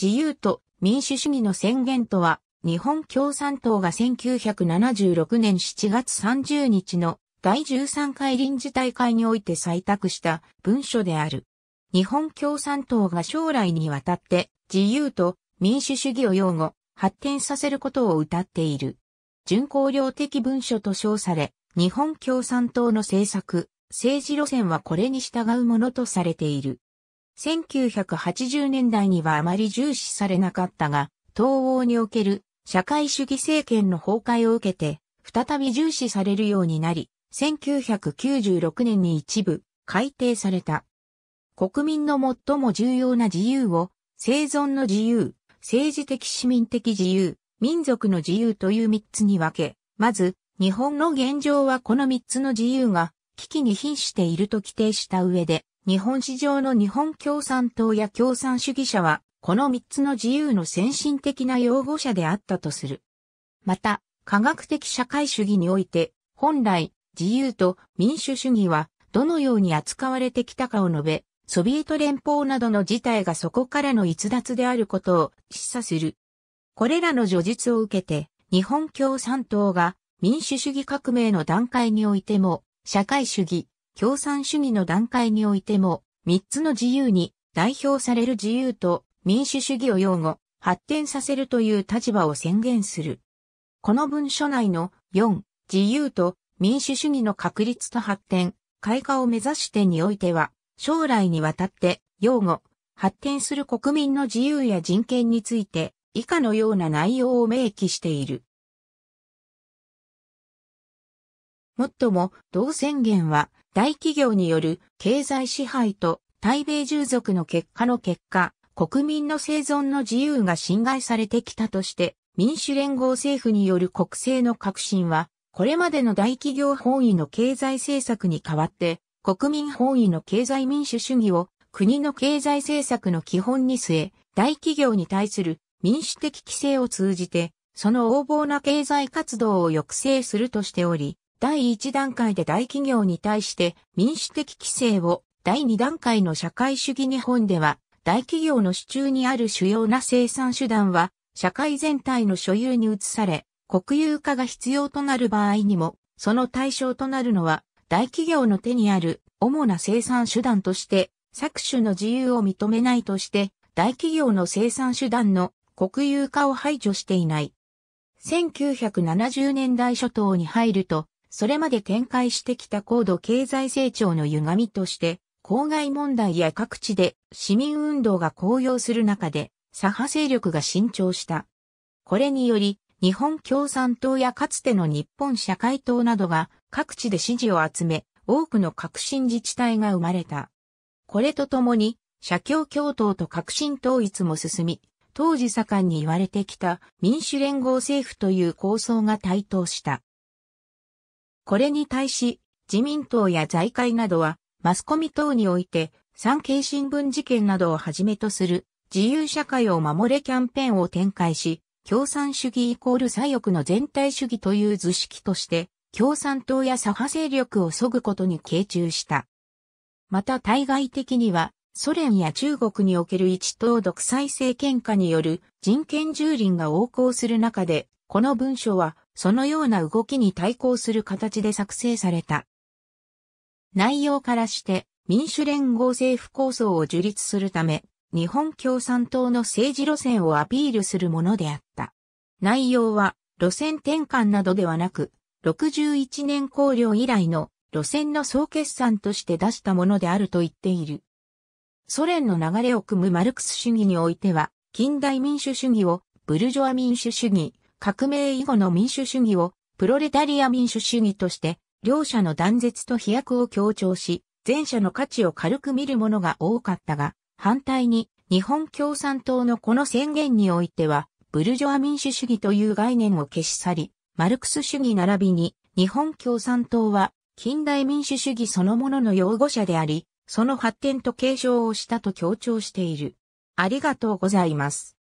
自由と民主主義の宣言とは、日本共産党が1976年7月30日の第13回臨時大会において採択した文書である。日本共産党が将来にわたって自由と民主主義を擁護、発展させることを謳っている。巡行量的文書と称され、日本共産党の政策、政治路線はこれに従うものとされている。1980年代にはあまり重視されなかったが、東欧における社会主義政権の崩壊を受けて、再び重視されるようになり、1996年に一部改定された。国民の最も重要な自由を、生存の自由、政治的市民的自由、民族の自由という三つに分け、まず、日本の現状はこの三つの自由が危機に瀕していると規定した上で、日本史上の日本共産党や共産主義者は、この3つの自由の先進的な擁護者であったとする。また、科学的社会主義において、本来、自由と民主主義は、どのように扱われてきたかを述べ、ソビエト連邦などの事態がそこからの逸脱であることを示唆する。これらの叙述を受けて、日本共産党が民主主義革命の段階においても、社会主義、共産主義の段階においても、三つの自由に代表される自由と民主主義を擁護、発展させるという立場を宣言する。この文書内の4、自由と民主主義の確立と発展、開花を目指してにおいては、将来にわたって擁護、発展する国民の自由や人権について、以下のような内容を明記している。もっとも、同宣言は、大企業による経済支配と対米従属の結果の結果、国民の生存の自由が侵害されてきたとして、民主連合政府による国政の革新は、これまでの大企業本位の経済政策に代わって、国民本位の経済民主主義を国の経済政策の基本に据え、大企業に対する民主的規制を通じて、その横暴な経済活動を抑制するとしており、第1段階で大企業に対して民主的規制を、第2段階の社会主義日本では、大企業の主中にある主要な生産手段は、社会全体の所有に移され、国有化が必要となる場合にも、その対象となるのは、大企業の手にある主な生産手段として、搾取の自由を認めないとして、大企業の生産手段の国有化を排除していない。1970年代初頭に入ると、それまで展開してきた高度経済成長の歪みとして、公害問題や各地で市民運動が高揚する中で、左派勢力が伸長した。これにより、日本共産党やかつての日本社会党などが各地で支持を集め、多くの革新自治体が生まれた。これとともに、社協共闘と革新統一も進み、当時盛んに言われてきた民主連合政府という構想が台頭した。これに対し、自民党や財界などは、マスコミ等において、産経新聞事件などをはじめとする、自由社会を守れキャンペーンを展開し、共産主義イコール左翼の全体主義という図式として、共産党や左派勢力を削ぐことに傾注した。また対外的には、ソ連や中国における一党独裁政権下による人権蹂躙が横行する中で、この文書はそのような動きに対抗する形で作成された。内容からして民主連合政府構想を樹立するため、日本共産党の政治路線をアピールするものであった。内容は路線転換などではなく、61年考慮以来の路線の総決算として出したものであると言っている。ソ連の流れを組むマルクス主義においては、近代民主主義をブルジョア民主主義、革命以後の民主主義をプロレタリア民主主義として、両者の断絶と飛躍を強調し、前者の価値を軽く見るものが多かったが、反対に日本共産党のこの宣言においては、ブルジョア民主主義という概念を消し去り、マルクス主義並びに日本共産党は近代民主主義そのものの擁護者であり、その発展と継承をしたと強調している。ありがとうございます。